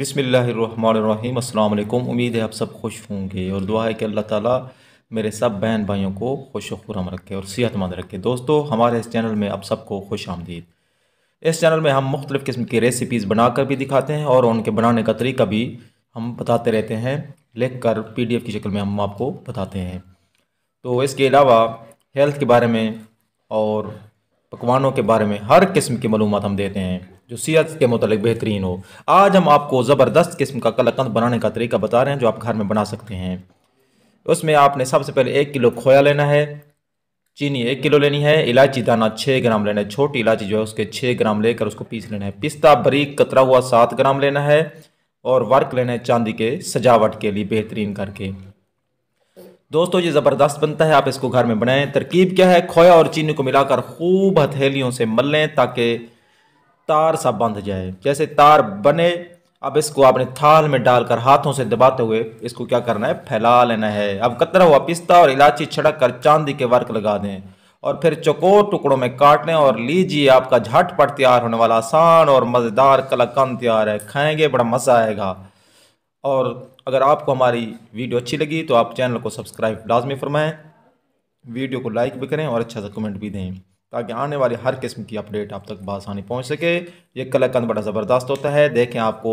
बिसमीम् अल्लाम उम्मीद है आप सब खुश होंगे और दुआ है कि अल्लाह ताला मेरे सब बहन भाइयों को खुश खुरम रखे और सेहतमंद रखे दोस्तों हमारे इस चैनल में आप सबको खुश आमदीद इस चैनल में हम मुख्तलिफ़ किस्म की रेसिपीज़ बनाकर भी दिखाते हैं और उनके बनाने का तरीका भी हम बताते रहते हैं लिख कर पी डी एफ़ की शक्ल में हम आपको बताते हैं तो इसके अलावा हेल्थ के बारे में और पकवानों के बारे में हर किस्म की मलूमत हम देते हैं जो सेहत के मतलब बेहतरीन हो आज हम आपको ज़बरदस्त किस्म का कलाकंद बनाने का तरीका बता रहे हैं जो आप घर में बना सकते हैं उसमें आपने सबसे पहले एक किलो खोया लेना है चीनी एक किलो लेनी है इलायची दाना छः ग्राम लेना है छोटी इलायची जो है उसके छः ग्राम लेकर उसको पीस लेना है पिस्ता बरीक कतरा हुआ सात ग्राम लेना है और वर्क लेना है चांदी के सजावट के लिए बेहतरीन करके दोस्तों ये ज़बरदस्त बनता है आप इसको घर में बनाएं तरकीब क्या है खोया और चीनी को मिलाकर खूब हथेलियों से मल लें ताकि तार सा बंध जाए जैसे तार बने अब इसको आपने थाल में डालकर हाथों से दबाते हुए इसको क्या करना है फैला लेना है अब कतरा हुआ पिस्ता और इलायची छिड़क कर चांदी के वर्क लगा दें और फिर चकोर टुकड़ों में काट लें और लीजिए आपका झटपट तैयार होने वाला आसान और मज़ेदार कलाकंद तैयार है खाएंगे बड़ा मज़ा आएगा और अगर आपको हमारी वीडियो अच्छी लगी तो आप चैनल को सब्सक्राइब लाजमी फरमाएँ वीडियो को लाइक भी करें और अच्छा सा कमेंट भी दें ताकि आने वाली हर किस्म की अपडेट आप तक बसानी पहुंच सके ये कलाकंद बड़ा ज़बरदस्त होता है देखें आपको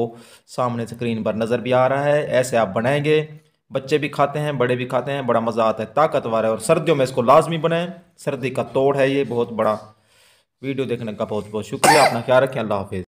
सामने स्क्रीन पर नज़र भी आ रहा है ऐसे आप बनाएंगे बच्चे भी खाते हैं बड़े भी खाते हैं बड़ा मज़ा आता है ताकतवर है और सर्दियों में इसको लाजमी बनाएं सर्दी का तोड़ है ये बहुत बड़ा वीडियो देखने का बहुत बहुत शुक्रिया अपना ख्याल रखें अल्लाह हाफिज़